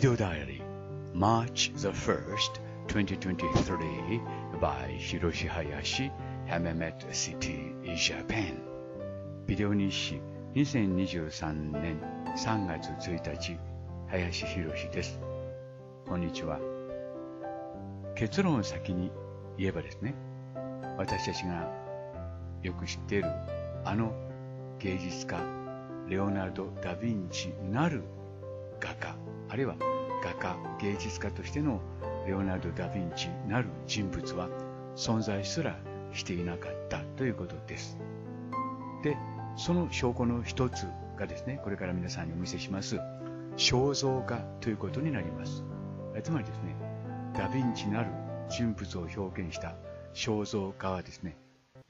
Video Diary March the 1st, 2023 by Hiroshi Hayashi, Hamamet City, Japan ビデオ日誌2023年3月1日林博ですこんにちは結論を先に言えばですね私たちがよく知っているあの芸術家レオナルド・ダ・ヴィンチなる画家あるいは画家芸術家としてのレオナルド・ダ・ヴィンチなる人物は存在すらしていなかったということです。で、その証拠の一つがですね、これから皆さんにお見せします、肖像画ということになります。つまりですね、ダ・ヴィンチなる人物を表現した肖像画はですね、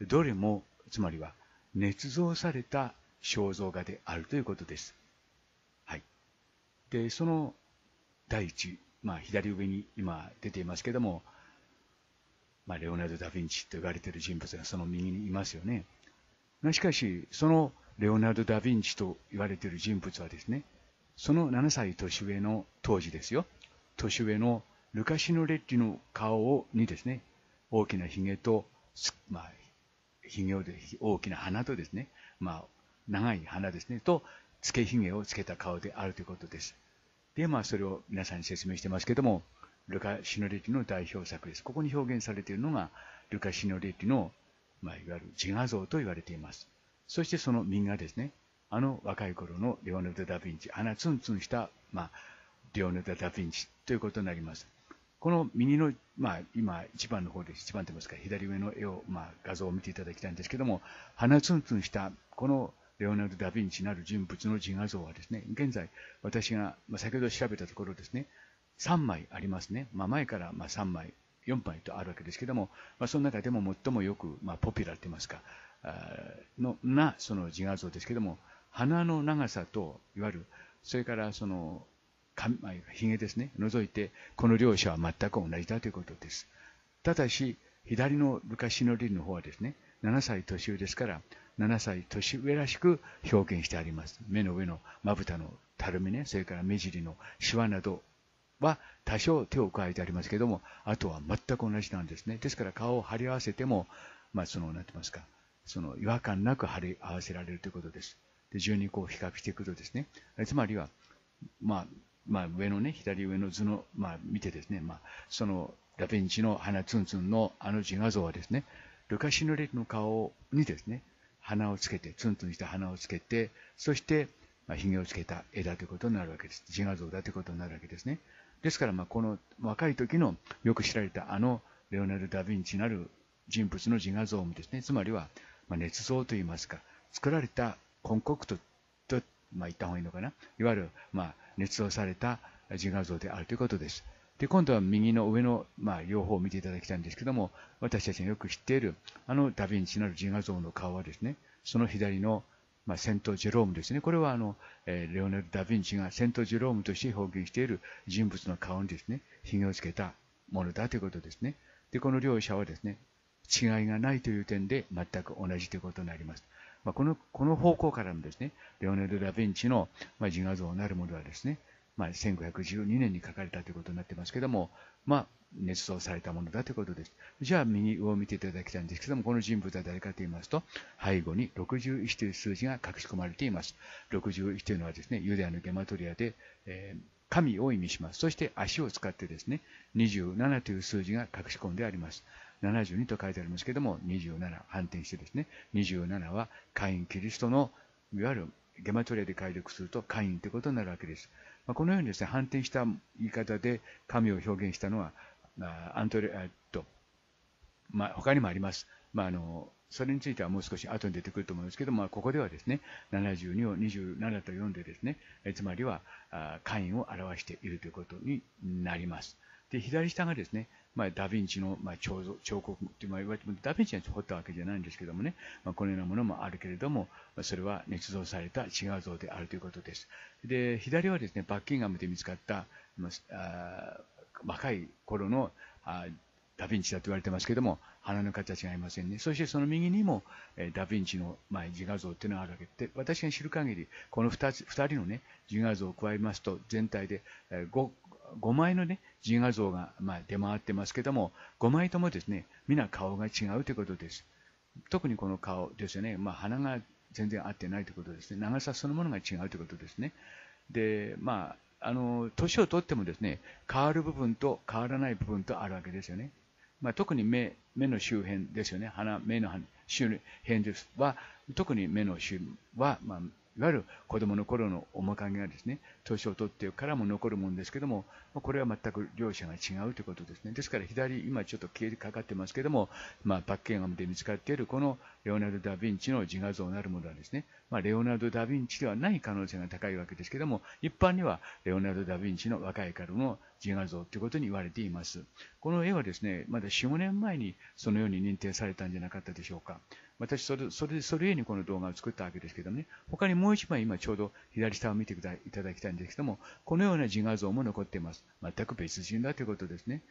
どれも、つまりは、捏造された肖像画であるということです。でその第一、まあ、左上に今出ていますけども、まあ、レオナルド・ダ・ヴィンチと言われている人物がその右にいますよね。しかし、そのレオナルド・ダ・ヴィンチと言われている人物はですね、その7歳年上の当時ですよ、年上のルカシノ・レッリの顔をにですね、大きなひげと、まあ、ひげで大きな鼻とですね、まあ、長い鼻ですね、と、つけひげをつけた顔であるということです。で、まあ、それを皆さんに説明してますけども、ルカ・シノレティの代表作です。ここに表現されているのが、ルカ・シノレティの、まあ、いわゆる自画像と言われています。そしてその民画ですね、あの若い頃のレオネルド・ダ・ヴィンチ、穴ツンツンした、まあ、レオネルド・ダ・ヴィンチということになります。この右の、まあ、今、一番の方です。一番と言いますか、左上の絵を、まあ、画像を見ていただきたいんですけども、鼻ツンツンした、このレオナルド・ダ・ヴィンチなる人物の自画像はですね、現在、私が、ま先ほど調べたところですね、3枚ありますね。まあ、前からま3枚、4枚とあるわけですけども、まあ、その中でも最もよく、まポピュラーと言いますか、のなその自画像ですけども、鼻の長さと、いわゆる、それからその、ひげですね、除いて、この両者は全く同じだということです。ただし、左のルカシノリの方はですね、7歳年上ですから、7歳年上らしく表現してあります。目の上のまぶたのたるみね、それから目尻のシワなどは多少手を加えてありますけども、あとは全く同じなんですね。ですから顔を貼り合わせても、まあ、その、なんて言いますか、その違和感なく貼り合わせられるということです。で、順にこう比較していくとですね、つまりは、まあ、まあ、上のね、左上の図の、まあ、見てですね、まあ、その、ヴィンチの鼻ツンツンのあの自画像はですね、ルカシレ歴の顔にですね、花をつけて、ツンツンした花をつけて、そして、まあ、髭をつけただということになるわけです。自画像だということになるわけですね。ですから、まあ、この若い時のよく知られたあのレオナルド・ダ・ヴィンチなる人物の自画像もですね、つまりは、まあ、捏造といいますか、作られたコンコクトと、まあ、言った方がいいのかな。いわゆる、まあ、捏造された自画像であるということです。で、今度は右の上の、まあ、両方を見ていただきたいんですけども、私たちがよく知っている、あのダヴィンチなる自画像の顔はですね、その左の、まあ、セント・ジェロームですね。これはあの、えー、レオネル・ダ・ヴィンチがセント・ジェロームとして表現している人物の顔にですね、髭をつけたものだということですね。で、この両者はですね、違いがないという点で全く同じということになります。まあ、このこの方向からのですね、レオネル・ダ・ヴィンチの、まあ、自画像なるものはですね、まあ、1512年に書かれたということになってますけども、まあ、捏造されたものだということです。じゃあ、右を見ていただきたいんですけども、この人物は誰かと言いますと、背後に61という数字が隠し込まれています。61というのはですね、ユダヤのゲマトリアで、えー神を意味します。そして足を使ってですね、27という数字が隠し込んであります。72と書いてありますけども、27、反転してですね、27はカイン・キリストの、いわゆるゲマトリアで解読するとカインということになるわけです。まこのようにですね、反転した言い方で神を表現したのは、アントレ、えっと、まあ、他にもあります。まあ、あの、それについてはもう少し後に出てくると思いますけど、まあ、ここではですね、72を27と読んでですね、えつまりは、カインを表しているということになります。で、左下がですね、まあ、ダ・ヴィンチの、まあ、彫刻といれても、ダ・ヴィンチが彫ったわけじゃないんですけどもね、まあ、このようなものもあるけれども、まあ、それは捏造された違う像であるということです。で、左はですね、バッキンガムで見つかった、まあ、若い頃のあダ・ヴィンチだと言われてますけども、花の形があいませんね。そしてその右にも、えダ・ヴィンチの、まあ、自画像っていうのがあるわけで、私が知る限り、この2つ、2人のね、自画像を加えますと、全体で、え 5, 5枚の、ね、自画像が、まあ、出回ってますけども5枚ともですね皆顔が違うということです。特にこの顔ですよね、まあ、鼻が全然合ってないということですね、長さそのものが違うということですね。でまあ、あの年を取ってもですね変わる部分と変わらない部分とあるわけですよね。まあ、特に目目の周辺ですよね、鼻目の周辺ですは特に目の周辺は、まあ、いわゆる子供の頃の面影がですね、年を取ってからも残るもんですけども、これは全く両者が違うということですね。ですから左、今ちょっと消えかかってますけども、まあ、バッケンガムで見つかっているこのレオナルド・ダ・ヴィンチの自画像なるものはですね、まあ、レオナルド・ダ・ヴィンチではない可能性が高いわけですけども、一般にはレオナルド・ダ・ヴィンチの若い頃の自画像ということに言われています。この絵はですね、まだ4、5年前にそのように認定されたんじゃなかったでしょうか。私それ、それ、それゆえにこの動画を作ったわけですけどもね、他にもう一枚今ちょうど左下を見てくだいただきたいんですけども、このような自画像も残っています。全く別人だということですね。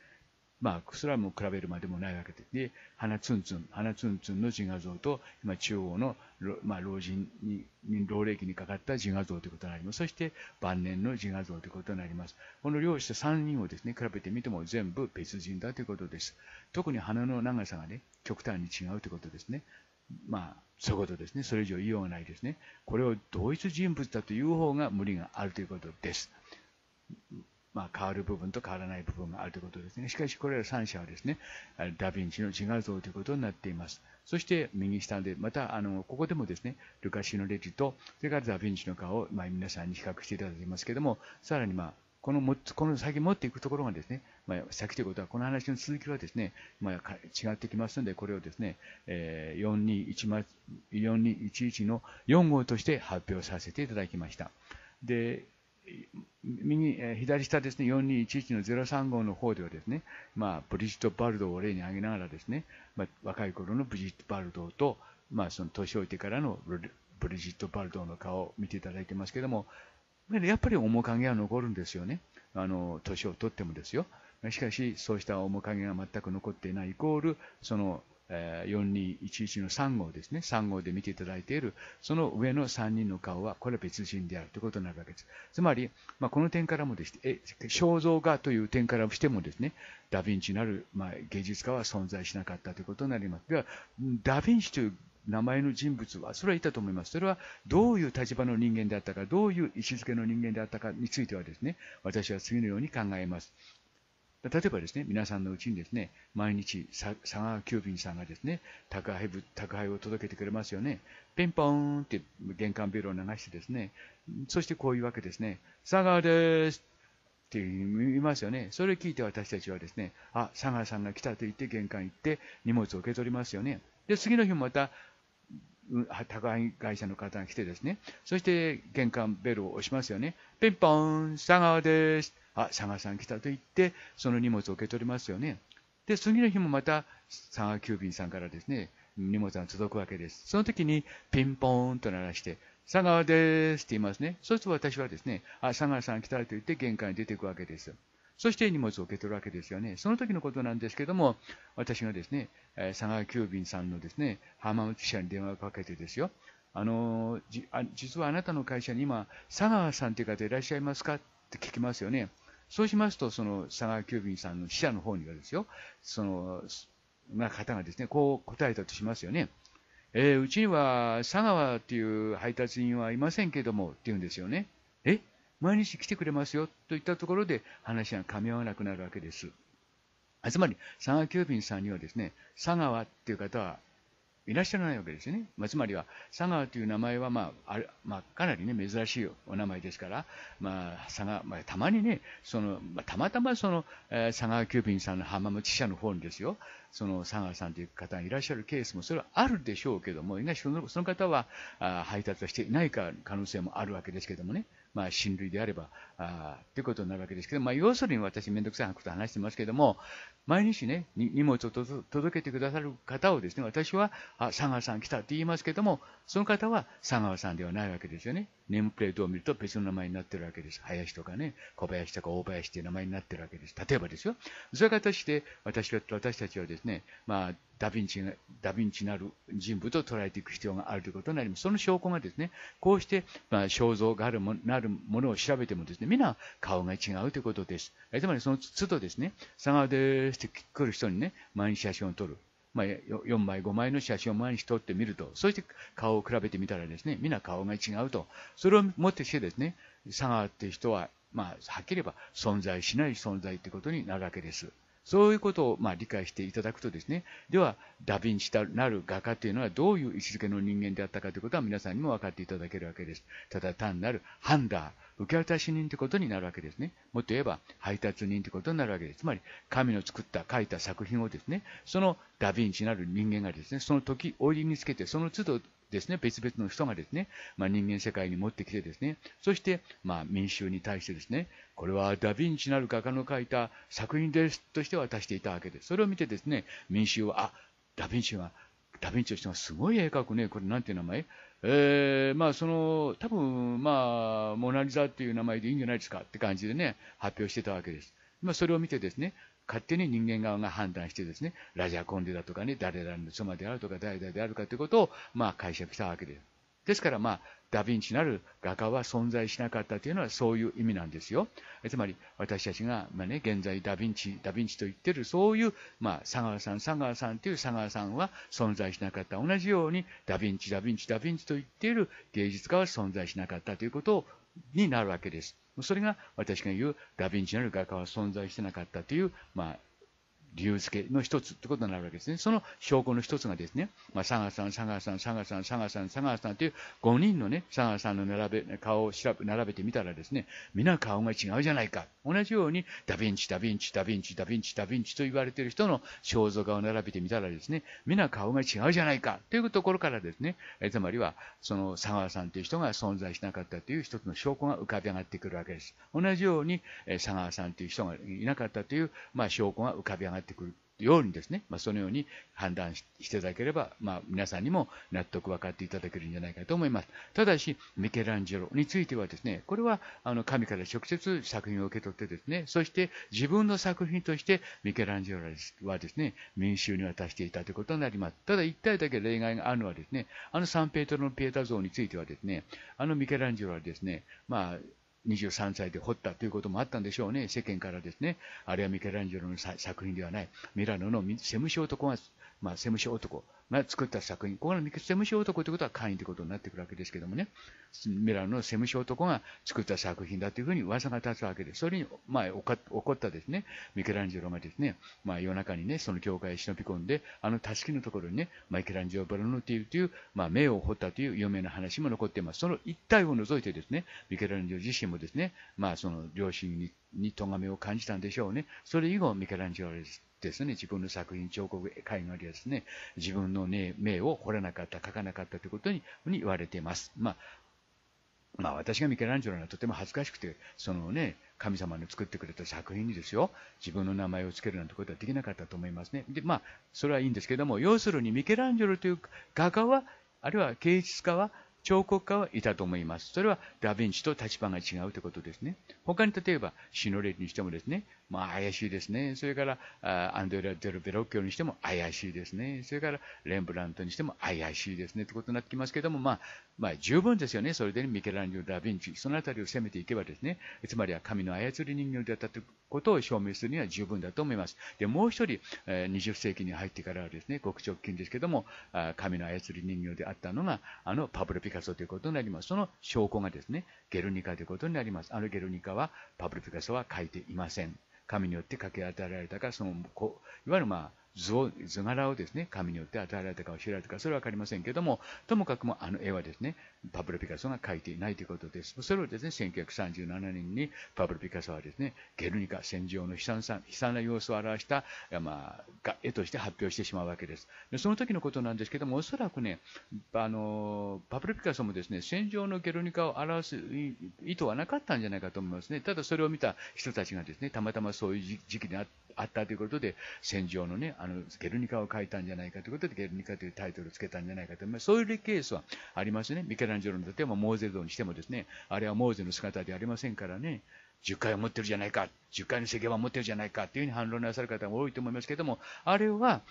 まあ、それはもう比べるまでもないわけで、で花ツンツン、花ツンツンの自画像と、今中央の、まあ、老人に、老齢期にかかった自画像ということになります。そして、晩年の自画像ということになります。この両者3人をですね、比べてみても全部別人だということです。特に花の長さがね、極端に違うということですね。まあ、そういうことですね。それ以上言いようがないですね。これを同一人物だという方が無理があるということです。まあ、変わる部分と変わらない部分があるということですね。しかし、これら3者はですね、ダ・ヴィンチの自画像ということになっています。そして、右下で、また、あの、ここでもですね、ルカシのレジと、それからダ・ヴィンチの顔を、まあ、皆さんに比較していただきますけども、さらに、まあ、このもこの先持っていくところがですね、まあ、先ということは、この話の続きはですね、まあ、違ってきますので、これをですね、4211の4号として発表させていただきました。で右左下ですね、4211の03号の方ではですね、まあ、ブリジット・バルドを例に挙げながらですね、まあ、若い頃のブリジット・バルドと、まあ、その年老いてからのブリジット・バルドの顔を見ていただいてますけども、やっぱり面影は残るんですよね。あの、年を取ってもですよ。しかし、そうした面影が全く残っていないイコール、その、え4211の3号ですね。3号で見ていただいている、その上の3人の顔は、これは別人であるということになるわけです。つまり、まあ、この点からもですね、肖像画という点からしてもですね、ダヴィンチなる、まあ、芸術家は存在しなかったということになります。では、ダヴィンチという名前の人物は、それはいたと思います。それはどういう立場の人間であったか、どういう位置づけの人間であったかについてはですね、私は次のように考えます。例えばですね、皆さんのうちにですね、毎日佐川急便さんがですね、宅配部宅配を届けてくれますよね。ピンポンって玄関ビルを流してですね、そしてこういうわけですね、佐川ですって言いますよね。それを聞いて私たちはですね、あ、佐川さんが来たと言って玄関行って荷物を受け取りますよね。で、次の日もまた宅配会社の方が来てですね、そして玄関ベルを押しますよね。ピンポーン、佐川です。あ、佐川さん来たと言って、その荷物を受け取りますよね。で、次の日もまた佐川急便さんからですね、荷物が届くわけです。その時にピンポーンと鳴らして、佐川ですって言いますね。そうすると私はですね、あ、佐川さん来たと言って玄関に出ていくわけです。そして荷物を受け取るわけですよね。その時のことなんですけども、私がですね、佐川急便さんのですね、浜松支社に電話をかけてですよ、あの実はあなたの会社に今、佐川さんという方いらっしゃいますかって聞きますよね。そうしますと、その佐川急便さんの支社の方にはですよ、その、な方がですね、こう答えたとしますよね。えー、うちには佐川っていう配達員はいませんけどもって言うんですよね。え毎日来てくれますよといったところで話が噛み合わなくなるわけです。つまり、佐賀急便さんにはですね、佐川っていう方はいらっしゃらないわけですよね。まあ、つまりは、佐川という名前は、まあ、あまあ、かなりね、珍しいお名前ですから、まあ、佐賀、まあ、たまにね、その、まあ、たまたまその、えー、佐川急便さんの浜松支社の方にですよ、その佐川さんという方がいらっしゃるケースも、それはあるでしょうけども、いなしその方は、あ配達していないか可能性もあるわけですけどもね。まあ、親類であればあということになるわけですけど、まあ、要するに私、面倒くさいこと話してますけども毎日、ね、荷物を届けてくださる方をですね私はあ佐川さん来たって言いますけどもその方は佐川さんではないわけですよねネームプレートを見ると別の名前になってるわけです林とかね小林とか大林という名前になってるわけです例えばですよそういう形で私は私たちはですね、まあダヴィンチダヴィンチなる人物と捉えていく必要があるということになります。その証拠がですね、こうして、まあ、肖像があるもなるものを調べてもですね、皆顔が違うということです。つまりその都度ですね、佐川ですって来る人にね、毎日写真を撮る。まあ、4枚、5枚の写真を毎日撮ってみると、そして顔を比べてみたらですね、皆顔が違うと。それをもってしてですね、佐川って人は、まあ、はっきり言えば存在しない存在ということになるわけです。そういうことをま理解していただくとですね、では、ダ・ヴィンチたなる画家というのはどういう位置づけの人間であったかということは皆さんにも分かっていただけるわけです。ただ単なるハンダー、受け渡し人ということになるわけですね。もっと言えば配達人ということになるわけです。つまり、神の作った、書いた作品をですね、そのダ・ヴィンチなる人間がですね、その時、折につけて、その都度ですね、別々の人がですね、まあ、人間世界に持ってきてですね、そして、まあ、民衆に対してですね、これはダ・ヴィンチなる画家の描いた作品ですとして渡していたわけです。それを見てですね、民衆は、あ、ダ・ヴィンチは、ダ・ヴィンチの人がすごい絵描くね、これなんていう名前えー、まあその多分まあモナ・リザっていう名前でいいんじゃないですかって感じでね発表してたわけです。まあ、それを見てですね勝手に人間側が判断してですね、ラジャコンデだとかね、誰々の妻であるとか、誰々であるかということを、まあ、解釈したわけです。ですから、まあ、ダ・ヴィンチなる画家は存在しなかったというのはそういう意味なんですよ。つまり私たちが、まあね、現在ダ・ヴィンチ、ダ・ヴィンチと言ってるそういう、まあ、佐川さん、佐川さんという佐川さんは存在しなかった。同じようにダ・ヴィンチ、ダ・ヴィンチ、ダ・ヴィンチと言っている芸術家は存在しなかったということになるわけです。それが私が言うダ・ヴィンチなる画家は存在してなかったという、まあ、理由付けの一ついうことになるわけですね。その証拠の一つがですね、まあ、佐賀さん、佐賀さん、佐賀さん、佐賀さん、佐賀さんという5人のね、佐賀さんの並べ、顔を調べ、並べてみたらですね、皆顔が違うじゃないか。同じように、ダヴィンチ、ダヴィンチ、ダヴィンチ、ダヴィンチ、ダヴィンチと言われている人の肖像画を並べてみたらですね、皆顔が違うじゃないか。というところからですね、えつまりは、その佐川さんという人が存在しなかったという一つの証拠が浮かび上がってくるわけです。同じように、え佐川さんという人がいなかったという、まあ、証拠が浮かび上が入ってくるようにですね、まあ、そのように判断していただければ、まあ、皆さんにも納得分かっていただけるんじゃないかと思います。ただし、ミケランジェロについてはですね、これはあの神から直接作品を受け取ってですね、そして自分の作品としてミケランジェロはですね、民衆に渡していたということになります。ただ一体だけ例外があるのはですね、あのサンペートロのピエタ像についてはですね、あのミケランジェロはですね、まあ、23歳で彫ったということもあったんでしょうね、世間からですね、あれはミケランジェロの作品ではない、ミラノのセムシオとコマまあ、セムシ男が作った作品、ここのセムシ男ということは簡易ということになってくるわけですけどもね、メラのセムシ男が作った作品だというふうに噂が立つわけです。それに、まあ、起こったですね、ミケランジェロがですね、まあ、夜中にね、その教会へ忍び込んで、あのたすきのところにね、マイケランジェロ・ブラノティという、まあ、名を掘ったという有名な話も残っています。その一体を除いてですね、ミケランジェロ自身もですね、まあ、その両親に、に咎めを感じたんでしょうね。それ以後、ミケランジェロです。ですね、自分の作品、彫刻、絵画でですね、自分の、ね、名を彫らなかった、書かなかったということにに言われています。まあまあ私がミケランジェロはとても恥ずかしくて、そのね、神様の作ってくれた作品にですよ、自分の名前を付けるなんてことはできなかったと思いますね。で、まあ、それはいいんですけども、要するにミケランジェロという画家は、あるいは芸術家は、彫刻家はいたと思います。それはダ・ヴィンチと立場が違うということですね。他に例えば、シノレーにしてもですね、まあ、怪しいですね。それから、アンドレア・デル・ベロッキョにしても怪しいですね。それから、レンブラントにしても怪しいですね。ということになってきますけども、まあ、まあ、十分ですよね。それで、ね、ミケランジュ・ダ・ヴィンチ、そのあたりを攻めていけばですね、つまりは神の操り人形であったということを証明するには十分だと思います。で、もう一人、20世紀に入ってからはですね、極直近ですけども、神の操り人形であったのが、あの、パブロ・ピカソということになります。その証拠がですね、ゲルニカということになります。あのゲルニカはパブロ・ピカソは書いていません。神によって書き与えられたか、そのいわゆる、まあ、図柄をですね、神によって与えられたか教えられたか、それは分かりませんけども、ともかくもあの絵はですね、パブロ・ピカソが描いていないということです。それをですね、1937年にパブロ・ピカソはですね、ゲルニカ戦場の悲惨さ悲惨な様子を表した、まあ、絵として発表してしまうわけです。でその時のことなんですけども、おそらくね、あのパブロ・ピカソもですね、戦場のゲルニカを表す意図はなかったんじゃないかと思いますね。ただそれを見た人たちがですね、たまたまそういう時期であって、あったということで、戦場のね、あの、ゲルニカを書いたんじゃないかということで、ゲルニカというタイトルをつけたんじゃないかという、まあ、そういうケースはありますね。ミケランジェロの例えばモーゼ像にしてもですね、あれはモーゼの姿ではありませんからね、10回を持ってるじゃないか、10回の石板を持ってるじゃないかというふうに反論なさる方も多いと思いますけども、あれは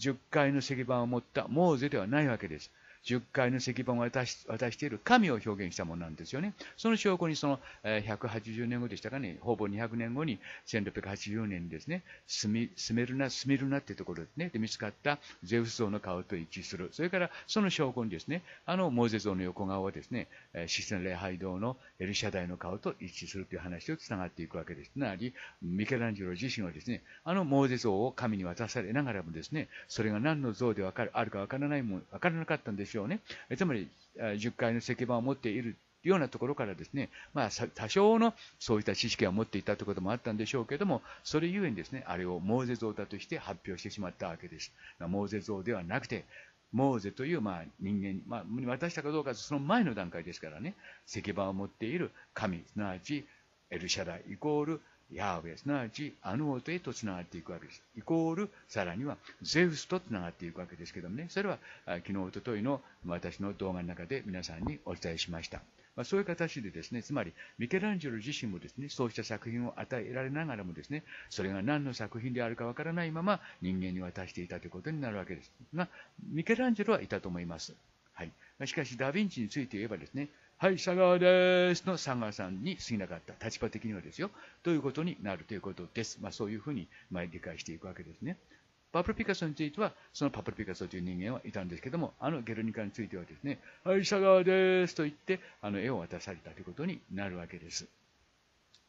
10回の石版を持ったモーゼではないわけです。十回の石板を渡し渡している神を表現したものなんですよね。その証拠にその、え180年後でしたかね、ほぼ200年後に1 6 8 0年にですね、スミスメルナ、スミルナってところですね、で見つかったゼウス像の顔と一致する。それからその証拠にですね、あのモーゼ像の横顔はですね、システ礼拝堂のエルシャダイの顔と一致するという話とつながっていくわけです。つまり、ミケランジロ自身はですね、あのモーゼ像を神に渡されながらもですね、それが何の像であるかわからないもん、わからなかったんですですよね。つまり、10階の石板を持っているようなところからですね、まあ、多少のそういった知識を持っていたということもあったんでしょうけども、それゆえにですね、あれをモーゼ像だとして発表してしまったわけです。モーゼ像ではなくて、モーゼというまあ人間、まあ、渡したかどうかその前の段階ですからね、石板を持っている神、すなわちエルシャダイイコールヤーウェイ、すなわちあの音へとつながっていくわけです。イコール、さらにはゼウスとつながっていくわけですけどもね、それは昨日、おとといの私の動画の中で皆さんにお伝えしました。まあ、そういう形でですね、つまりミケランジェロ自身もですね、そうした作品を与えられながらもですね、それが何の作品であるかわからないまま人間に渡していたということになるわけです。が、ミケランジェロはいたと思います。はい。しかし、ダヴィンチについて言えばですね、はい、佐川ですの佐川さんに過ぎなかった、立場的にはですよ、ということになるということです。まあ、そういうふうに、ま理解していくわけですね。パプロ・ピカソについては、そのパプロ・ピカソという人間はいたんですけども、あのゲルニカについてはですね、はい、佐川ですと言って、あの絵を渡されたということになるわけです。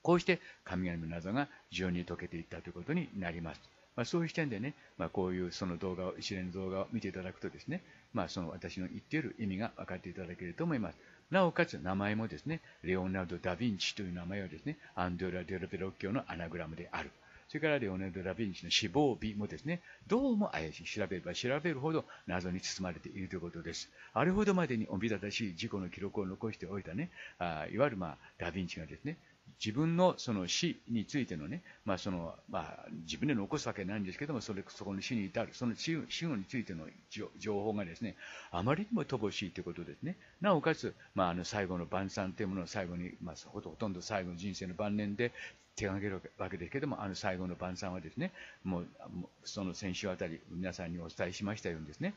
こうして神々の謎が非常に解けていったということになります。まあ、そういう視点でね、まあ、こういうその動画を、一連の動画を見ていただくとですね、まあ、その私の言っている意味が分かっていただけると思います。なおかつ名前もですね、レオナルド・ダ・ヴィンチという名前はですね、アンドレア・デルベロッキョのアナグラムである。それからレオネルド・ダ・ヴィンチの死亡日もですね、どうも怪しい。調べれば調べるほど謎に包まれているということです。あれほどまでにおびただしい事故の記録を残しておいたね、あいわゆる、まあ、ラヴィンチがですね、自分のその死についてのね、まあ、その、まあ、自分で残すわけないんですけども、それ、そこの死に至る、その死死後についての情報がですね、あまりにも乏しいということですね。なおかつ、まあ、あの、最後の晩餐というものを最後に、まあ、ほとんど最後の人生の晩年で、手がけるわけですけども、あの最後の晩餐はですね、もう、その先週あたり皆さんにお伝えしましたようにですね、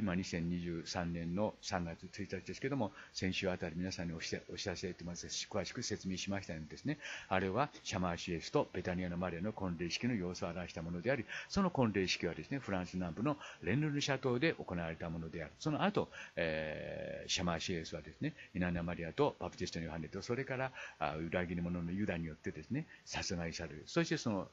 今2023年の3月1日ですけれども、先週あたり皆さんにお知らせてます詳しく説明しましたようにですね、あれはシャマーシエスとベタニアのマリアの婚礼式の様子を表したものであり、その婚礼式はですね、フランス南部のレンルシャ島で行われたものである。その後、えー、シャマーシエスはですね、イナナマリアとバプテストヨハネと、それからあ裏切り者のユダによってですね、殺害される。そしてその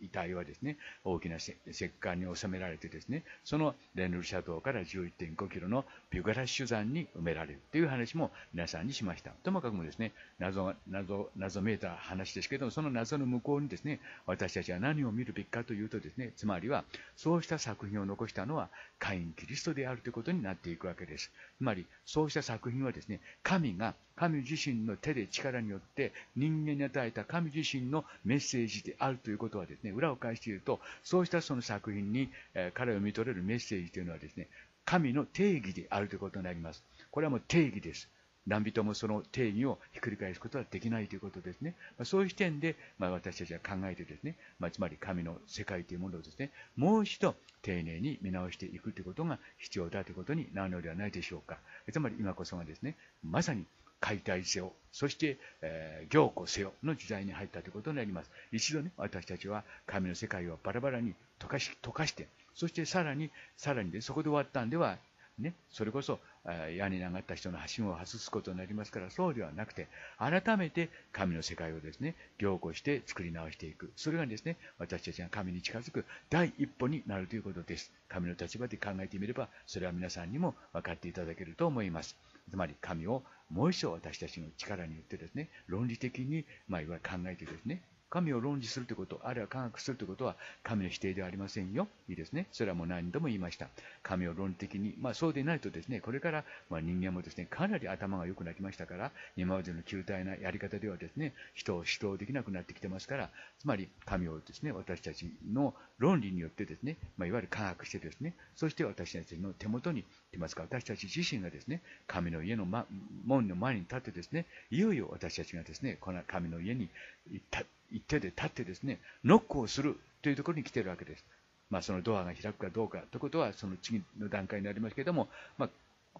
遺体はですね、大きな石棺に収められてですね、そのレンルシャ島からから11.5キロのビュガラシュ山に埋められるという話も皆さんにしました。ともかくもですね、謎、謎、謎めいた話ですけども、その謎の向こうにですね、私たちは何を見るべきかというとですね、つまりは、そうした作品を残したのは、カイン・キリストであるということになっていくわけです。つまり、そうした作品はですね、神が神自身の手で力によって人間に与えた神自身のメッセージであるということはですね、裏を返して言うと、そうしたその作品に、え彼を見取れるメッセージというのはですね、神の定義であるということになります。これはもう定義です。何人もその定義をひっくり返すことはできないということですね。まそういう視点で、ま私たちは考えてですね、まつまり神の世界というものをですね、もう一度丁寧に見直していくということが必要だということになるのではないでしょうか。つまり今こそがですね、まさに解体せよ、そして、えー、行庫せよの時代に入ったということになります。一度ね、私たちは神の世界をバラバラに溶かし、溶かして、そしてさらに、さらにで、そこで終わったんでは、ね、それこそ屋根に上がった人の橋を外すことになりますからそうではなくて改めて神の世界をですね凝固して作り直していくそれがですね私たちが神に近づく第一歩になるということです神の立場で考えてみればそれは皆さんにも分かっていただけると思いますつまり神をもう一度私たちの力によってですね論理的に、まあ、いわゆる考えてですね神を論理するということ、あるいは科学するということは、神の否定ではありませんよ。いいですね。それはもう何度も言いました。神を論理的に、まあ、そうでないとですね、これから、ま人間もですね、かなり頭が良くなりましたから、今までの球体なやり方ではですね、人を指導できなくなってきてますから、つまり神をですね、私たちの論理によってですね、まあ、いわゆる科学してですね、そして私たちの手元に、といますか、私たち自身がですね、神の家の、ま、門の前に立ってですね、いよいよ私たちがですね、この神の家に立って、手で立ってですね、ノックをするというところに来ているわけです。まあ、そのドアが開くかどうかということは、その次の段階になりますけれども、まあ、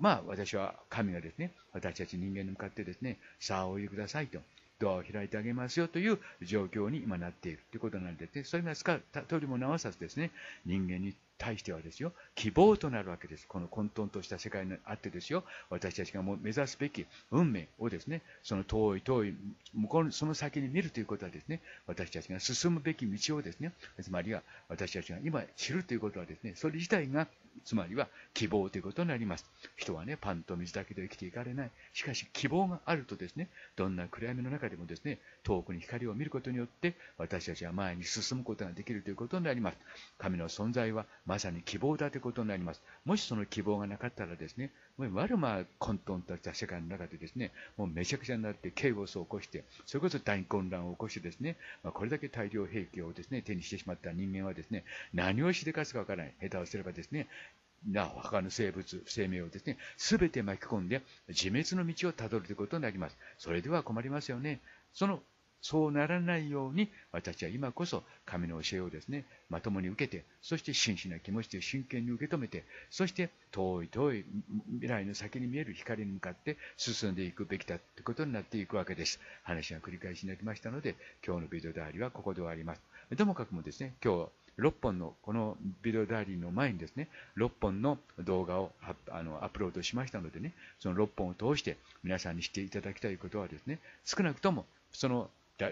まあ、私は神がですね、私たち人間に向かってですね、さあおいでくださいと、ドアを開いてあげますよという状況に今なっているということなんで、ね、そういうすから、通りも直さずですね、人間に対してはですよ、希望となるわけです。この混沌とした世界にあってですよ、私たちがもう目指すべき運命をですね、その遠い遠い、向こうのその先に見るということはですね、私たちが進むべき道をですね、つまりは私たちが今知るということはですね、それ自体が、つまりは希望ということになります。人はね、パンと水だけで生きていかれない。しかし希望があるとですね、どんな暗闇の中でもですね、遠くに光を見ることによって、私たちは前に進むことができるということになります。神の存在はまさに希望だということになります。もしその希望がなかったらですね、もう悪魔混沌とした世界の中でですね、もうめちゃくちゃになってケイを起こして、それこそ大混乱を起こしてですね、まあ、これだけ大量兵器をですね、手にしてしまった人間はですね、何をしでかすかわからない。下手をすればですね、なお、他の生物、生命をですね、すべて巻き込んで、自滅の道をたどるということになります。それでは困りますよね。そのそうならないように、私は今こそ神の教えをですね、まともに受けて、そして真摯な気持ちで真剣に受け止めて、そして遠い遠い未来の先に見える光に向かって進んでいくべきだということになっていくわけです。話が繰り返しになりましたので、今日のビデオダーリーはここで終わります。ともかくもですね、今日6本の、このビデオダーリーの前にですね、6本の動画をあのアップロードしましたのでね、その6本を通して皆さんにしていただきたいことはですね、少なくともその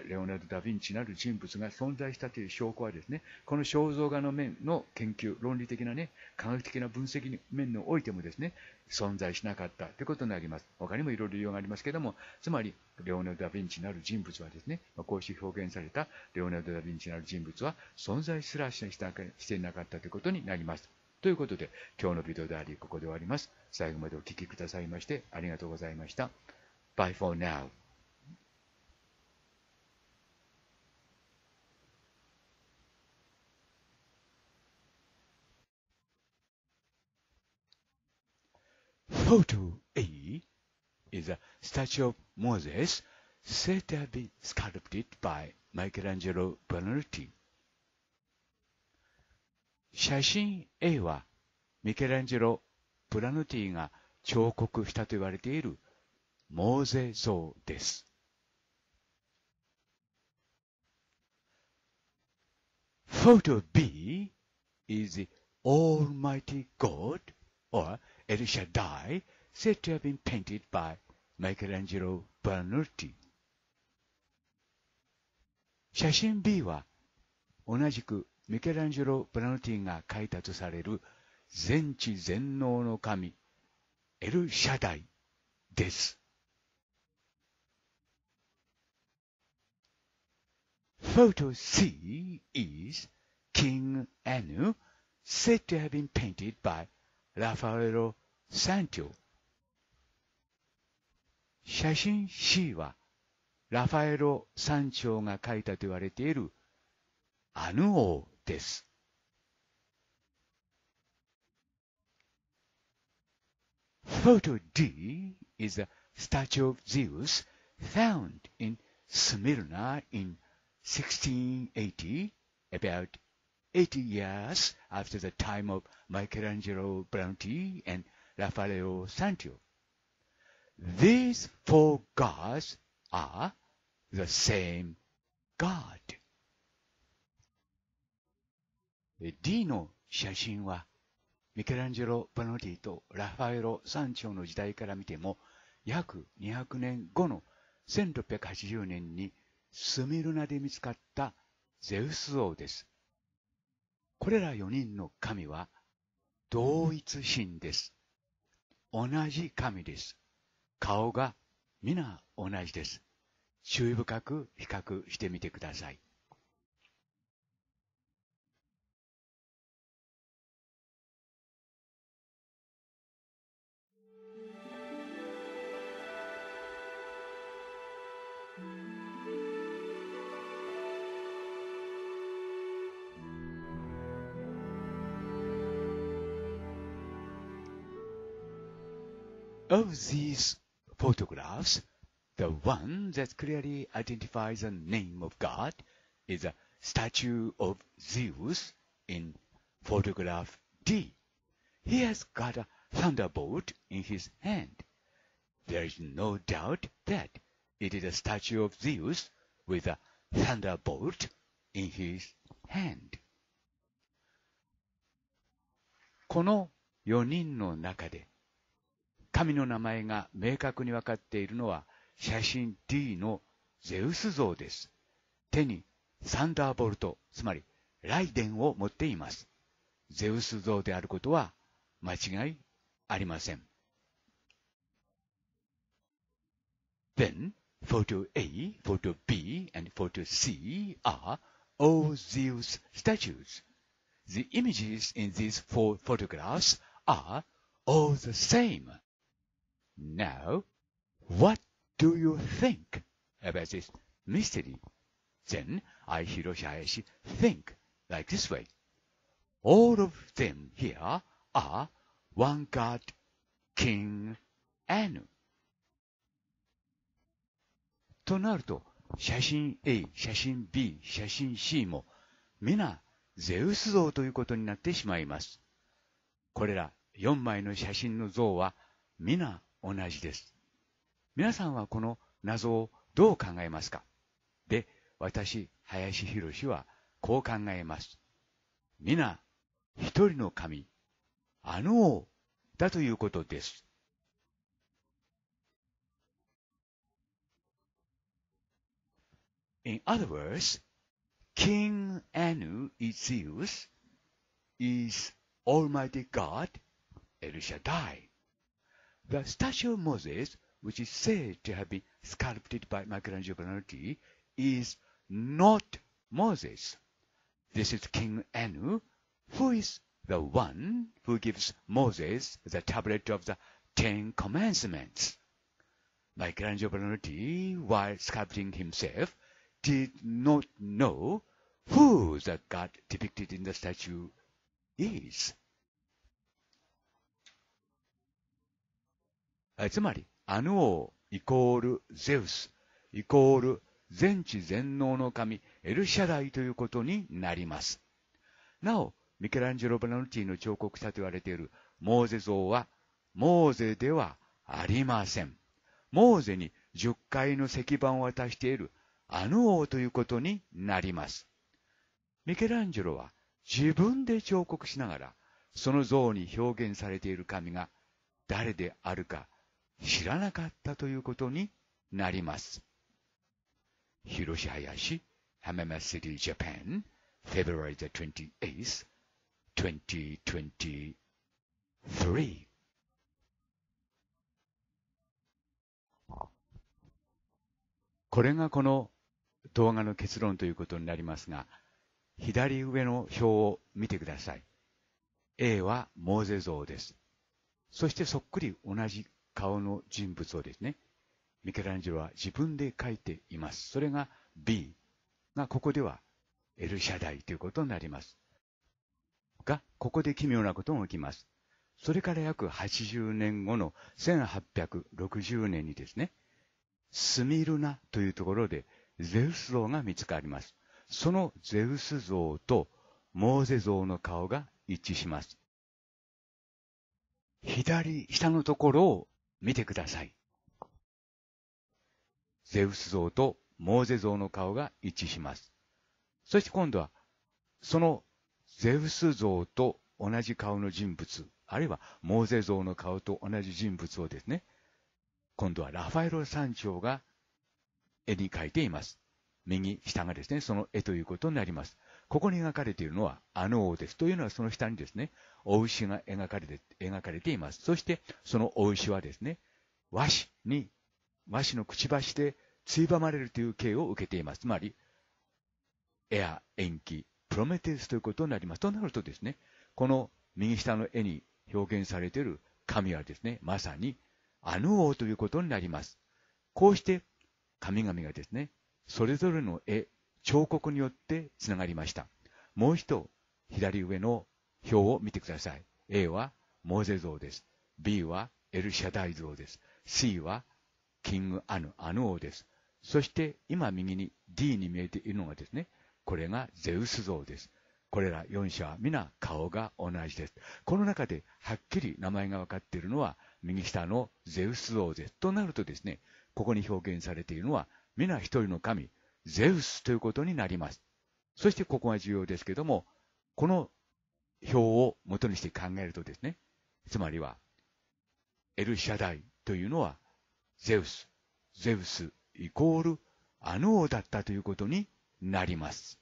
レオナルド・ダ・ヴィンチなる人物が存在したという証拠はですね、この肖像画の面の研究、論理的なね、科学的な分析面においてもですね、存在しなかったということになります。他にもいろいろ理由がありますけども、つまり、レオナルド・ダ・ヴィンチなる人物はですね、こうして表現されたレオナルド・ダ・ヴィンチなる人物は存在すらしていなかったということになります。ということで、今日のビデオでありここで終わります。最後までお聴きくださいまして、ありがとうございました。Bye for now. Photo A is a statue of Moses said to have been sculpted by Michelangelo b e r n a r t i 写真 A はミケランジェロ・プラヌティが彫刻したと言われているモーゼ像です。Photo B is the Almighty God or El Shaddai, said to have been painted by Michelangelo Bernotti. 写真 B は同じくミケランジェロ・ブラノティが描いたとされる全知全能の神エル・シャダイです。Photo C is King Anu said to have been painted by ラファエロ・サンティオ。写真 C は、ラファエロ・サンチョが描いたと言われているアヌ王です。Photo D is a statue of Zeus found in Smyrna in 1680, about 80 years after the time of Michelangelo Branti and Raffaello Sancho. These four gods are the same God. D の写真はミケランジェロ・パノティとラファエロ・サンチョの時代から見ても約200年後の1680年にスミルナで見つかったゼウス王です。これら4人の神は同一神です。同じ神です。顔が皆同じです。注意深く比較してみてください。Of these photographs, the one that clearly identifies the name of God is a statue of Zeus in photograph D. He has got a thunderbolt in his hand. There is no doubt that it is a statue of Zeus with a thunderbolt in his hand. この4人の中で神の名前が明確に分かっているのは写真 D のゼウス像です。手にサンダーボルト、つまり雷電を持っています。ゼウス像であることは間違いありません。Then, photo A, photo B, and photo C are all Zeus statues. The images in these four photographs are all the same. Now, what do you think about this mystery? Then I, Hiroshi Hayashi, think like this way. All of them here are one god, king, N. となると、写真 A、写真 B、写真 C も、皆、ゼウス像ということになってしまいます。これら4枚の写真の像は、皆、同じです。皆さんはこの謎をどう考えますかで、私、林博はこう考えます。皆、一人の神、あの王だということです。In other words, King Anu is Zeus, is Almighty God, El Shaddai. The statue of Moses, which is said to have been sculpted by Michelangelo Buonarroti, is not Moses. This is King Anu, who is the one who gives Moses the tablet of the Ten Commandments. Michelangelo Buonarroti, while sculpting himself, did not know who the god depicted in the statue is. えつまり、アヌ王イコールゼウスイコール全知全能の神エルシャダイということになります。なお、ミケランジェロ・バナルティの彫刻者と言われているモーゼ像は、モーゼではありません。モーゼに10階の石板を渡しているアヌ王ということになります。ミケランジェロは自分で彫刻しながら、その像に表現されている神が誰であるか知らなかったということになります。広し林 Hamama City, Japan, February the 28th, 2023. これがこの動画の結論ということになりますが、左上の表を見てください。A はモーゼ像です。そしてそっくり同じ顔の人物をですね、ミケランジェロは自分で描いています。それが B がここではエルシャダイということになります。が、ここで奇妙なことが起きます。それから約80年後の1860年にですね、スミルナというところでゼウス像が見つかります。そのゼウス像とモーゼ像の顔が一致します。左下のところを見てください。ゼウス像とモーゼ像の顔が一致します。そして今度は、そのゼウス像と同じ顔の人物、あるいはモーゼ像の顔と同じ人物をですね、今度はラファエロ山頂が絵に描いています。右下がですね、その絵ということになります。ここに描かれているのはあの王です。というのはその下にですね、お牛が描かれて、描かれています。そしてそのお牛はですね、和紙に、和紙のくちばしでついばまれるという刑を受けています。つまり、エア、延期、プロメテウスということになります。となるとですね、この右下の絵に表現されている神はですね、まさにあの王ということになります。こうして神々がですね、それぞれの絵、彫刻によってつながりました。もう一度、左上の表を見てください。A はモーゼ像です。B はエルシャダイ像です。C はキングアヌ、アヌ王です。そして今右に D に見えているのがですね、これがゼウス像です。これら4社は皆顔が同じです。この中ではっきり名前が分かっているのは右下のゼウス像です。となるとですね、ここに表現されているのは皆一人の神、ゼウスということになります。そしてここが重要ですけども、この表を元にして考えるとですね、つまりは、エルシャダイというのは、ゼウス、ゼウスイコールアヌ王だったということになります。